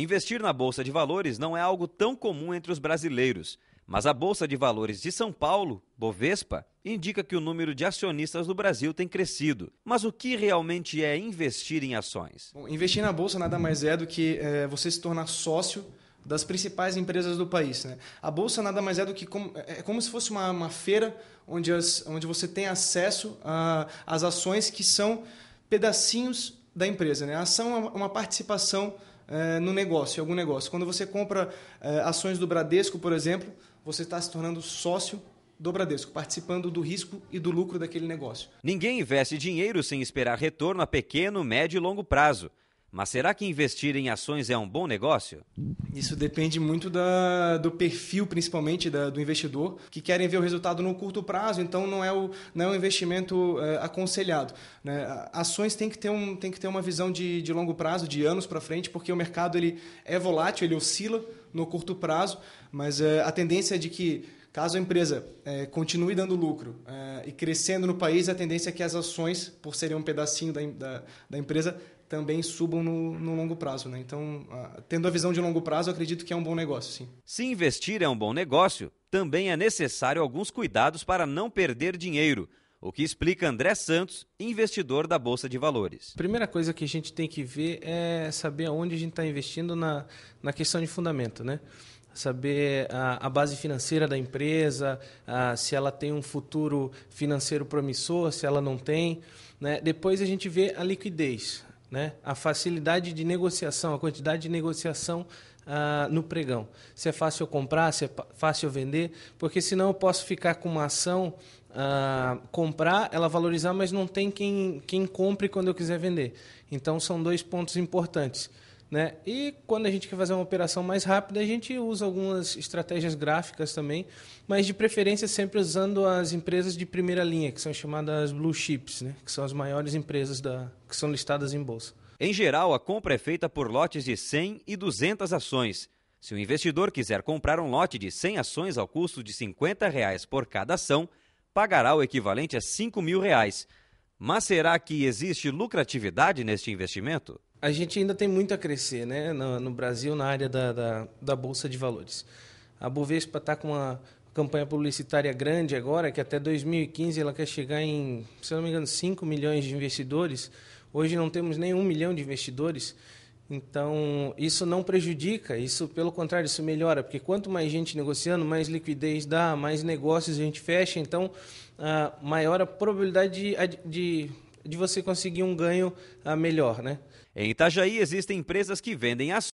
Investir na Bolsa de Valores não é algo tão comum entre os brasileiros, mas a Bolsa de Valores de São Paulo, Bovespa, indica que o número de acionistas no Brasil tem crescido. Mas o que realmente é investir em ações? Bom, investir na Bolsa nada mais é do que é, você se tornar sócio das principais empresas do país. Né? A Bolsa nada mais é do que como, é, é como se fosse uma, uma feira onde, as, onde você tem acesso às ações que são pedacinhos da empresa. Né? A ação é uma participação é, no negócio, em algum negócio. Quando você compra é, ações do Bradesco, por exemplo, você está se tornando sócio do Bradesco, participando do risco e do lucro daquele negócio. Ninguém investe dinheiro sem esperar retorno a pequeno, médio e longo prazo. Mas será que investir em ações é um bom negócio? Isso depende muito da, do perfil, principalmente da, do investidor, que querem ver o resultado no curto prazo, então não é, o, não é um investimento é, aconselhado. Né? Ações tem que, ter um, tem que ter uma visão de, de longo prazo, de anos para frente, porque o mercado ele é volátil, ele oscila no curto prazo, mas é, a tendência é de que Caso a empresa é, continue dando lucro é, e crescendo no país, a tendência é que as ações, por serem um pedacinho da, da, da empresa, também subam no, no longo prazo. Né? Então, a, tendo a visão de longo prazo, acredito que é um bom negócio, sim. Se investir é um bom negócio, também é necessário alguns cuidados para não perder dinheiro. O que explica André Santos, investidor da Bolsa de Valores. Primeira coisa que a gente tem que ver é saber onde a gente está investindo na, na questão de fundamento, né? Saber a, a base financeira da empresa, a, se ela tem um futuro financeiro promissor, se ela não tem. Né? Depois a gente vê a liquidez. Né? A facilidade de negociação, a quantidade de negociação ah, no pregão. Se é fácil eu comprar, se é fácil eu vender, porque senão eu posso ficar com uma ação, ah, comprar, ela valorizar, mas não tem quem, quem compre quando eu quiser vender. Então são dois pontos importantes. Né? E quando a gente quer fazer uma operação mais rápida, a gente usa algumas estratégias gráficas também, mas de preferência sempre usando as empresas de primeira linha, que são chamadas blue chips, né? que são as maiores empresas da, que são listadas em bolsa. Em geral, a compra é feita por lotes de 100 e 200 ações. Se o investidor quiser comprar um lote de 100 ações ao custo de R$ 50 reais por cada ação, pagará o equivalente a R$ 5 mil. Reais. Mas será que existe lucratividade neste investimento? a gente ainda tem muito a crescer né? no, no Brasil na área da, da, da, Bolsa de Valores. A Bovespa está com uma campanha publicitária grande agora, que até 2015 ela quer chegar em, se não me engano, 5 milhões de investidores. Hoje não temos nem 1 milhão de investidores. Então, isso não prejudica, isso pelo contrário, isso melhora, porque quanto mais gente negociando, mais liquidez dá, mais negócios a gente fecha, então uh, maior a probabilidade de, de de você conseguir um ganho ah, melhor, né? Em Itajaí existem empresas que vendem ações